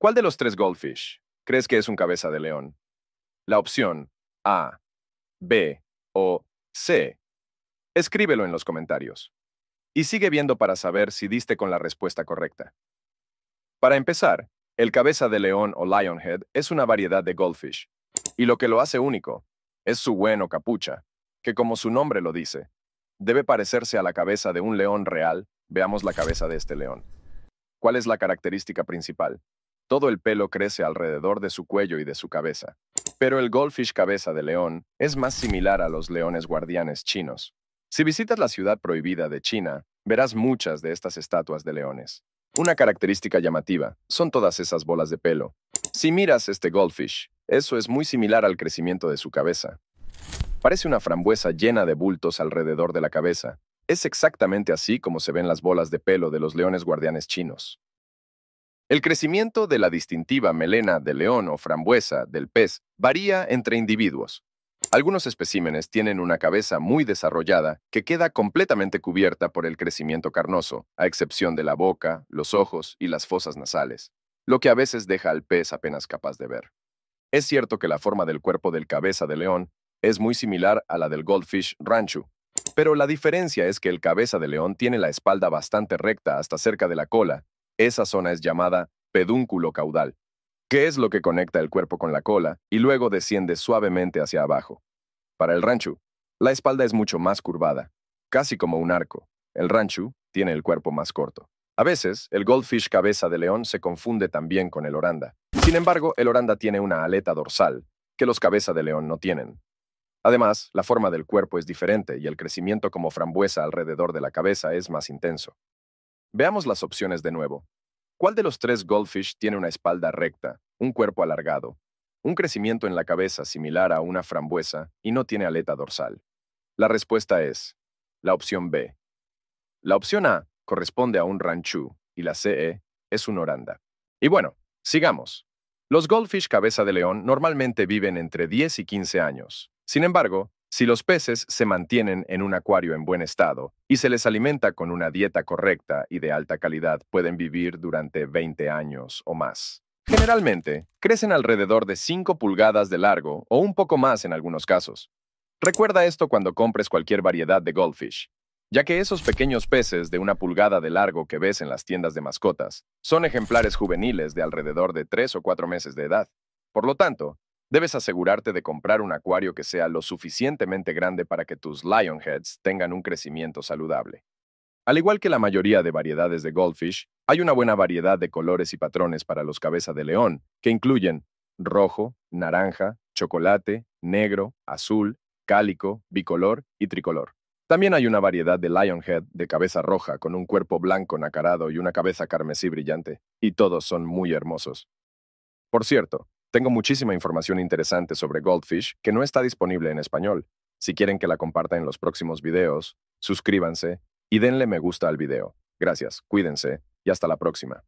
¿Cuál de los tres goldfish crees que es un cabeza de león? La opción A, B o C. Escríbelo en los comentarios. Y sigue viendo para saber si diste con la respuesta correcta. Para empezar, el cabeza de león o lionhead es una variedad de goldfish, y lo que lo hace único es su bueno capucha, que como su nombre lo dice, debe parecerse a la cabeza de un león real. Veamos la cabeza de este león. ¿Cuál es la característica principal? Todo el pelo crece alrededor de su cuello y de su cabeza. Pero el goldfish cabeza de león es más similar a los leones guardianes chinos. Si visitas la ciudad prohibida de China, verás muchas de estas estatuas de leones. Una característica llamativa son todas esas bolas de pelo. Si miras este goldfish, eso es muy similar al crecimiento de su cabeza. Parece una frambuesa llena de bultos alrededor de la cabeza. Es exactamente así como se ven las bolas de pelo de los leones guardianes chinos. El crecimiento de la distintiva melena de león o frambuesa del pez varía entre individuos. Algunos especímenes tienen una cabeza muy desarrollada que queda completamente cubierta por el crecimiento carnoso, a excepción de la boca, los ojos y las fosas nasales, lo que a veces deja al pez apenas capaz de ver. Es cierto que la forma del cuerpo del cabeza de león es muy similar a la del goldfish ranchu, pero la diferencia es que el cabeza de león tiene la espalda bastante recta hasta cerca de la cola esa zona es llamada pedúnculo caudal, que es lo que conecta el cuerpo con la cola y luego desciende suavemente hacia abajo. Para el ranchu, la espalda es mucho más curvada, casi como un arco. El ranchu tiene el cuerpo más corto. A veces, el goldfish cabeza de león se confunde también con el oranda. Sin embargo, el oranda tiene una aleta dorsal, que los cabeza de león no tienen. Además, la forma del cuerpo es diferente y el crecimiento como frambuesa alrededor de la cabeza es más intenso. Veamos las opciones de nuevo. ¿Cuál de los tres goldfish tiene una espalda recta, un cuerpo alargado, un crecimiento en la cabeza similar a una frambuesa y no tiene aleta dorsal? La respuesta es la opción B. La opción A corresponde a un ranchú y la CE es un oranda. Y bueno, sigamos. Los goldfish cabeza de león normalmente viven entre 10 y 15 años. Sin embargo, si los peces se mantienen en un acuario en buen estado y se les alimenta con una dieta correcta y de alta calidad, pueden vivir durante 20 años o más. Generalmente, crecen alrededor de 5 pulgadas de largo o un poco más en algunos casos. Recuerda esto cuando compres cualquier variedad de goldfish, ya que esos pequeños peces de una pulgada de largo que ves en las tiendas de mascotas son ejemplares juveniles de alrededor de 3 o 4 meses de edad. Por lo tanto, Debes asegurarte de comprar un acuario que sea lo suficientemente grande para que tus Lionheads tengan un crecimiento saludable. Al igual que la mayoría de variedades de goldfish, hay una buena variedad de colores y patrones para los cabeza de león, que incluyen rojo, naranja, chocolate, negro, azul, cálico, bicolor y tricolor. También hay una variedad de Lionhead de cabeza roja con un cuerpo blanco nacarado y una cabeza carmesí brillante, y todos son muy hermosos. Por cierto, tengo muchísima información interesante sobre Goldfish que no está disponible en español. Si quieren que la comparta en los próximos videos, suscríbanse y denle me gusta al video. Gracias, cuídense y hasta la próxima.